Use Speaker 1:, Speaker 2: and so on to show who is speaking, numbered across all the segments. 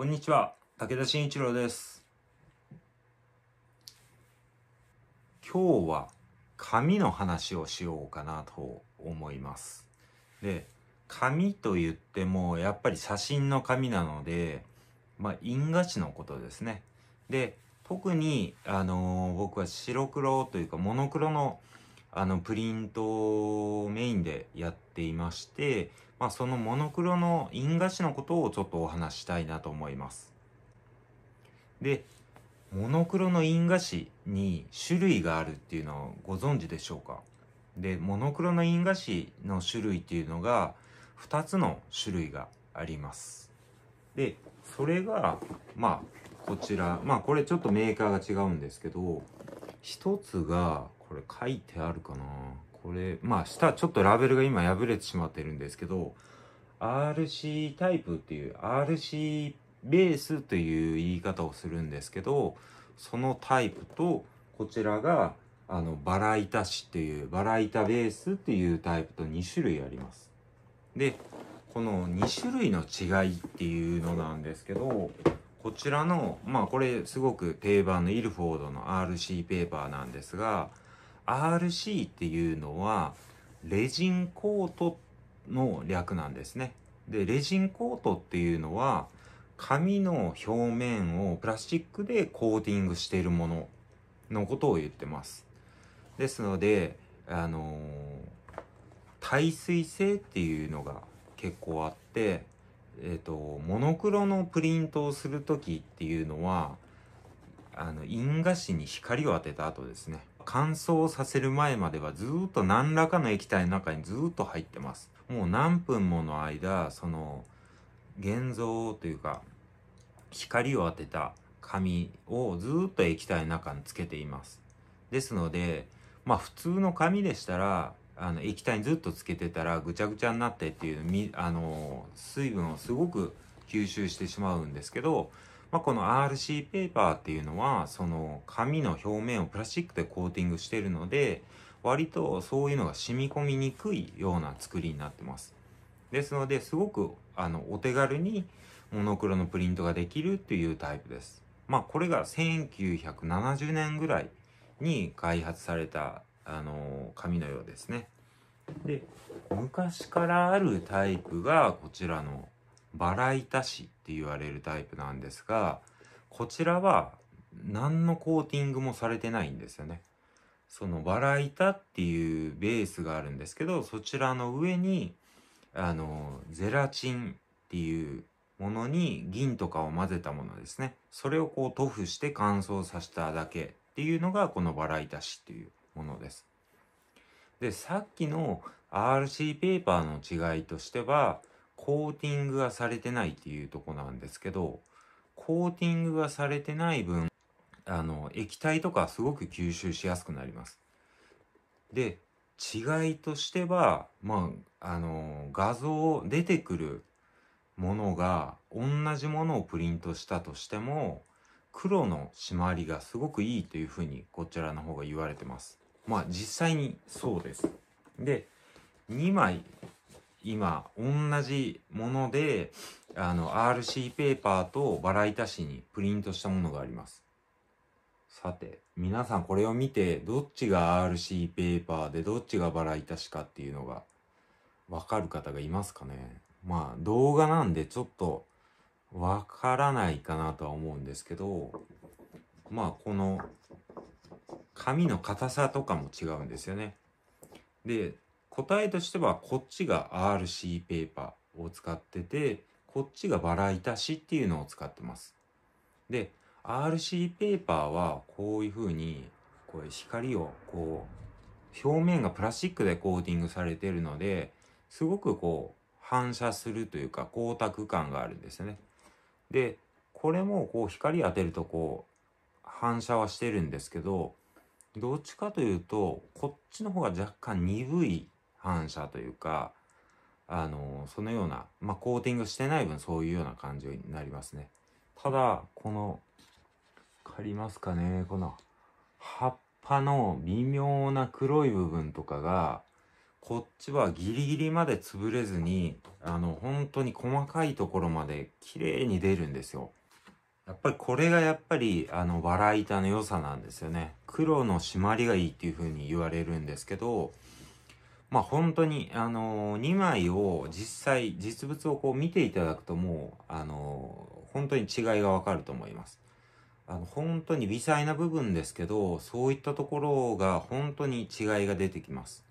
Speaker 1: こんにちは、武田真一郎です。今日は紙の話をしようかなと思います。で、紙と言ってもやっぱり写真の紙なので、まあ、因果紙のことですね。で、特に、あのー、僕は白黒というかモノクロのあの、プリントをメインでやっていまして、まあ、そのモノクロの印画紙のことをちょっとお話したいなと思います。で、モノクロの印画紙に種類があるっていうのをご存知でしょうかで、モノクロの印画紙の種類っていうのが2つの種類があります。で、それが、まあ、こちら、まあこれちょっとメーカーが違うんですけど、1つが、これ書いてあるかなこれ、まあ下ちょっとラベルが今破れてしまってるんですけど、RC タイプっていう、RC ベースという言い方をするんですけど、そのタイプと、こちらが、あの、バラ板紙っていう、バラ板ベースっていうタイプと2種類あります。で、この2種類の違いっていうのなんですけど、こちらの、まあこれすごく定番のイルフォードの RC ペーパーなんですが、RC っていうのは、レジンコートの略なんですね。で、レジンコートっていうのは、紙の表面をプラスチックでコーティングしているもののことを言ってます。ですので、あのー、耐水性っていうのが結構あって、えっ、ー、と、モノクロのプリントをする時っていうのは、あの、因果紙に光を当てた後ですね。乾燥させる前まではずっと何らかの液体の中にずっと入ってます。もう何分もの間、その、現像というか、光を当てた紙をずっと液体の中につけています。ですので、まあ普通の紙でしたら、あの液体にずっとつけてたらぐちゃぐちゃになってっていう、あの、水分をすごく吸収してしまうんですけど、まあ、この RC ペーパーっていうのは、その紙の表面をプラスチックでコーティングしてるので、割とそういうのが染み込みにくいような作りになってます。ですので、すごく、あの、お手軽にモノクロのプリントができるというタイプです。まあ、これが1970年ぐらいに開発された、あの紙のようですね。で、昔からあるタイプがこちらのバラ板紙って言われるタイプなんですが、こちらは何のコーティングもされてないんですよね。そのバラ板っていうベースがあるんですけど、そちらの上に、あの、ゼラチンっていうものに銀とかを混ぜたものですね。それをこう塗布して乾燥させただけっていうのがこのバラ板紙っていうものです。で、さっきの RC ペーパーの違いとしては、コーティングがされてないっていうとこなんですけど、コーティングがされてない分、あの、液体とかすごく吸収しやすくなります。で、違いとしては、まあ、あの、画像、出てくるものが同じものをプリントしたとしても、黒の締まりがすごくいいというふうにこちらの方が言われてます。まあ実際にそうです。で、2枚今同じものであの RC ペーパーとバラ板紙にプリントしたものがありますさて皆さんこれを見てどっちが RC ペーパーでどっちがバラ板紙かっていうのがわかる方がいますかねまあ動画なんでちょっと分からないかなとは思うんですけどまあこの紙の硬さとかも違うんですよねで答えとしてはこっちが RC ペーパーを使っててこっちがバラ板紙っていうのを使ってます。で RC ペーパーはこういうふうにこう光をこう表面がプラスチックでコーティングされてるのですごくこう反射するというか光沢感があるんですね。でこれもこう光当てるとこう反射はしてるんですけどどっちかというとこっちの方が若干鈍い反射というか、あの、そのような、まあ、コーティングしてない分そういうような感じになりますね。ただ、この、借りますかねこの、葉っぱの微妙な黒い部分とかが、こっちはギリギリまで潰れずに、あの、本当に細かいところまで綺麗に出るんですよ。やっぱりこれがやっぱりあのバラ板の良さなんですよね。黒の締まりがいいっていう風に言われるんですけど、まあ本当に、あのー、2枚を実際、実物をこう見ていただくともう、あのー、本当に違いがわかると思います。あの、本当に微細な部分ですけど、そういったところが本当に違いが出てきます。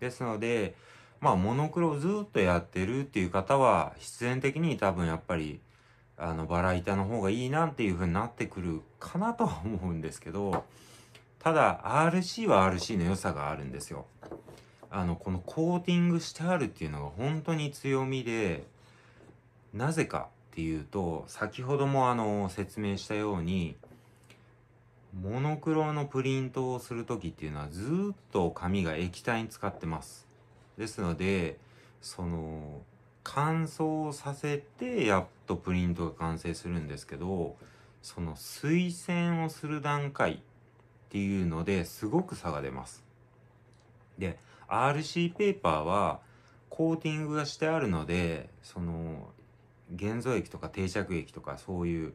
Speaker 1: ですので、まあモノクロをずっとやってるっていう方は、必然的に多分やっぱり、あの、バラ板の方がいいなっていう風になってくるかなとは思うんですけど、ただ RC は RC の良さがあるんですよ。あのこのコーティングしてあるっていうのが本当に強みでなぜかっていうと先ほどもあの説明したようにモノクロのプリントをする時っていうのはずっと紙が液体に使ってますですのでその乾燥させてやっとプリントが完成するんですけどその推薦をする段階っていうのですごく差が出ますで RC ペーパーはコーティングがしてあるのでその現像液とか定着液とかそういう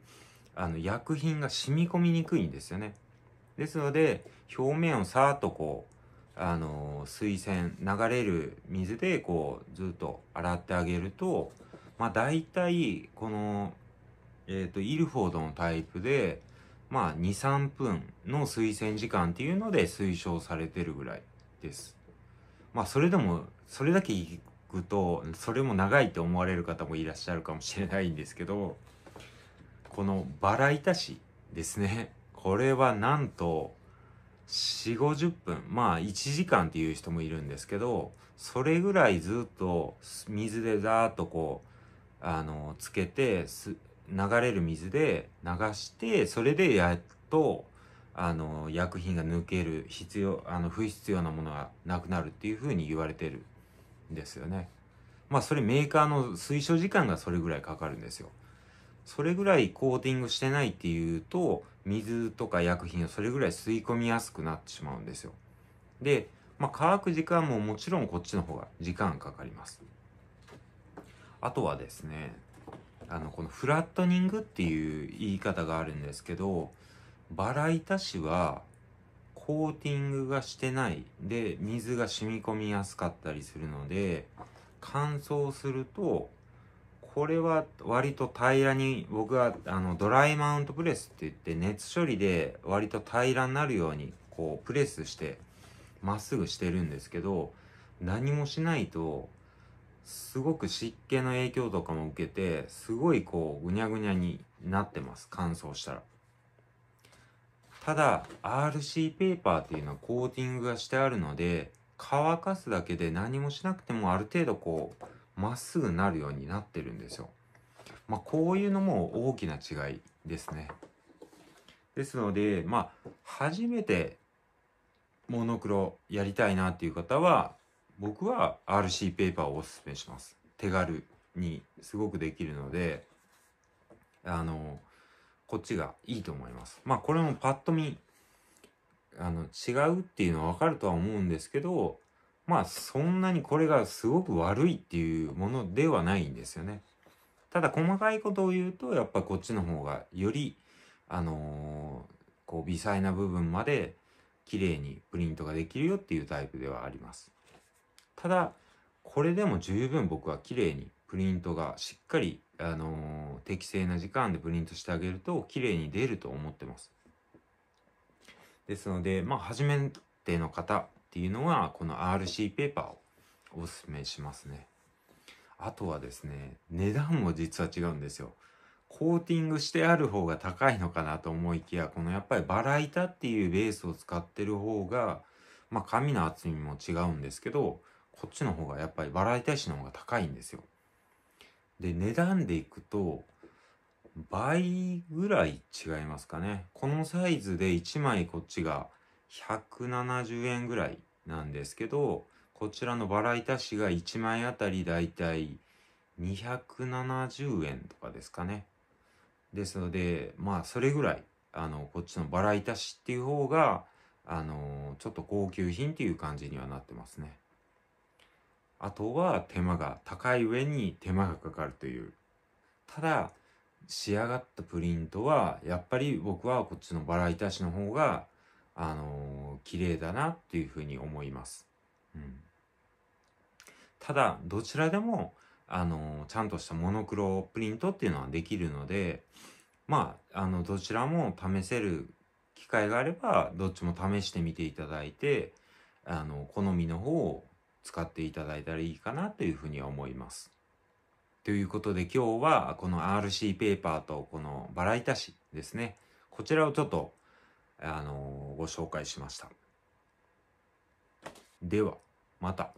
Speaker 1: あの薬品が染み込みにくいんですよねですので表面をさーっとこうあの水洗流れる水でこうずっと洗ってあげるとまあ大体このえっ、ー、とイルフォードのタイプでまあ23分の水洗時間っていうので推奨されてるぐらいですまあそれでもそれだけ行くとそれも長いって思われる方もいらっしゃるかもしれないんですけどこのバラ板しですねこれはなんと4 5 0分まあ1時間っていう人もいるんですけどそれぐらいずっと水でザーッとこうあのつけて流れる水で流してそれでやっとあの薬品が抜ける必要あの不必要なものがなくなるっていうふうに言われてるんですよね。まあそれメーカーの推奨時間がそれぐらいかかるんですよ。それぐらいコーティングしてないっていうと水とか薬品をそれぐらい吸い込みやすくなってしまうんですよ。で、まあ、乾く時間ももちろんこっちの方が時間かかります。あとはですねあのこのフラットニングっていう言い方があるんですけどバラ板紙はコーティングがしてないで水が染み込みやすかったりするので乾燥するとこれは割と平らに僕はあのドライマウントプレスって言って熱処理で割と平らになるようにこうプレスしてまっすぐしてるんですけど何もしないとすごく湿気の影響とかも受けてすごいこうぐにゃぐにゃになってます乾燥したら。ただ RC ペーパーっていうのはコーティングがしてあるので乾かすだけで何もしなくてもある程度こうまっすぐなるようになってるんですよ。まあ、こういうのも大きな違いですね。ですのでまあ初めてモノクロやりたいなっていう方は僕は RC ペーパーをおすすめします。手軽にすごくできるのであのこっちがいいと思います。まあこれもパッと見、あの、違うっていうのはわかるとは思うんですけど、まあそんなにこれがすごく悪いっていうものではないんですよね。ただ細かいことを言うと、やっぱこっちの方がより、あのー、こう微細な部分まで綺麗にプリントができるよっていうタイプではあります。ただ、これでも十分僕は綺麗にプリントがしっかり、あのー、適正な時間でプリントしてあげると綺麗に出ると思ってます。ですので、まあ、初めての方っていうのは、この RC ペーパーをおすすめしますね。あとはですね、値段も実は違うんですよ。コーティングしてある方が高いのかなと思いきや、このやっぱりバラ板っていうベースを使ってる方が、まあ紙の厚みも違うんですけど、こっちの方がやっぱりバラ板紙の方が高いんですよ。で、値段でいくと、倍ぐらい違いますかね。このサイズで1枚こっちが170円ぐらいなんですけど、こちらのバラ板紙が1枚あたりだいたい270円とかですかね。ですので、まあ、それぐらい、あの、こっちのバラ板紙っていう方が、あの、ちょっと高級品っていう感じにはなってますね。あとは手間が高い上に手間がかかるというただ仕上がったプリントはやっぱり僕はこっちのバラ板紙の方があのー、綺麗だなっていうふうに思います、うん、ただどちらでもあのー、ちゃんとしたモノクロプリントっていうのはできるのでまああのどちらも試せる機会があればどっちも試してみていただいてあの好みの方を使っていただいたらいいかなというふうに思います。ということで今日はこの RC ペーパーとこのバラ板紙ですね。こちらをちょっと、あのー、ご紹介しました。では、また。